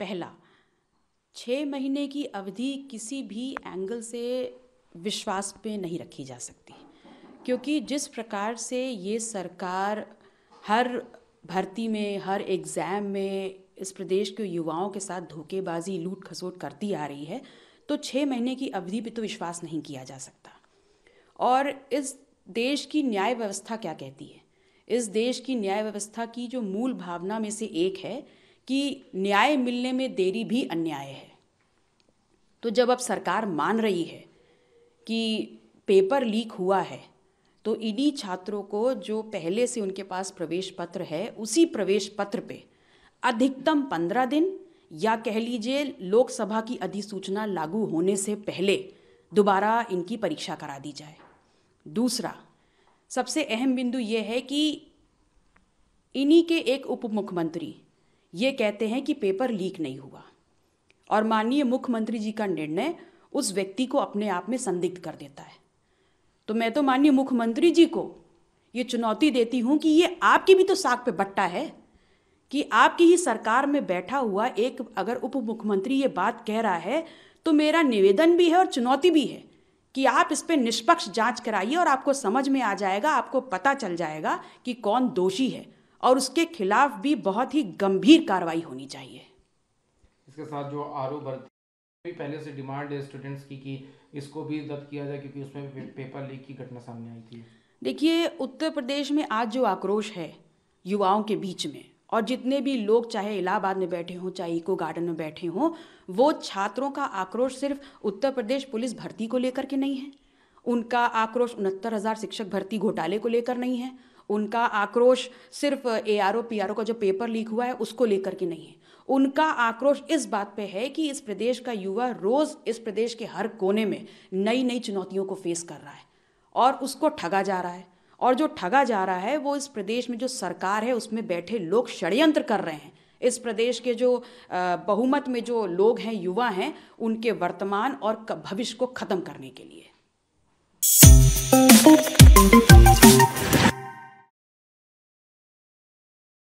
पहला छः महीने की अवधि किसी भी एंगल से विश्वास पे नहीं रखी जा सकती क्योंकि जिस प्रकार से ये सरकार हर भर्ती में हर एग्ज़ाम में इस प्रदेश के युवाओं के साथ धोखेबाजी लूट खसोट करती आ रही है तो छः महीने की अवधि पे तो विश्वास नहीं किया जा सकता और इस देश की न्याय व्यवस्था क्या कहती है इस देश की न्याय व्यवस्था की जो मूल भावना में से एक है कि न्याय मिलने में देरी भी अन्याय है तो जब अब सरकार मान रही है कि पेपर लीक हुआ है तो इन्हीं छात्रों को जो पहले से उनके पास प्रवेश पत्र है उसी प्रवेश पत्र पे अधिकतम पंद्रह दिन या कह लीजिए लोकसभा की अधिसूचना लागू होने से पहले दोबारा इनकी परीक्षा करा दी जाए दूसरा सबसे अहम बिंदु ये है कि इन्हीं के एक उप मुख्यमंत्री ये कहते हैं कि पेपर लीक नहीं हुआ और माननीय मुख्यमंत्री जी का निर्णय उस व्यक्ति को अपने आप में संदिग्ध कर देता है तो मैं तो माननीय मुख्यमंत्री जी को ये चुनौती देती हूँ कि ये आपकी भी तो साख पे बट्टा है कि आपकी ही सरकार में बैठा हुआ एक अगर उप मुख्यमंत्री ये बात कह रहा है तो मेरा निवेदन भी है और चुनौती भी है कि आप इस पर निष्पक्ष जांच कराइए और आपको समझ में आ जाएगा आपको पता चल जाएगा कि कौन दोषी है और उसके खिलाफ भी बहुत ही गंभीर कार्रवाई होनी चाहिए इसके साथ जो आर भी पहले से डिमांड है स्टूडेंट्स की कि इसको भी रद्द किया जाए क्योंकि उसमें पेपर लीक की घटना सामने आई थी देखिए उत्तर प्रदेश में आज जो आक्रोश है युवाओं के बीच में और जितने भी लोग चाहे इलाहाबाद में बैठे हों चाहे इको गार्डन में बैठे हों वो छात्रों का आक्रोश सिर्फ उत्तर प्रदेश पुलिस भर्ती को लेकर के नहीं है उनका आक्रोश उनहत्तर हज़ार शिक्षक भर्ती घोटाले को लेकर नहीं है उनका आक्रोश सिर्फ A R O P R O का जो पेपर लीक हुआ है उसको लेकर के नहीं है उनका आक्रोश इस बात पे है कि इस प्रदेश का युवा रोज़ इस प्रदेश के हर कोने में नई नई चुनौतियों को फेस कर रहा है और उसको ठगा जा रहा है और जो ठगा जा रहा है वो इस प्रदेश में जो सरकार है उसमें बैठे लोग षड्यंत्र कर रहे हैं इस प्रदेश के जो बहुमत में जो लोग हैं युवा हैं उनके वर्तमान और भविष्य को ख़त्म करने के लिए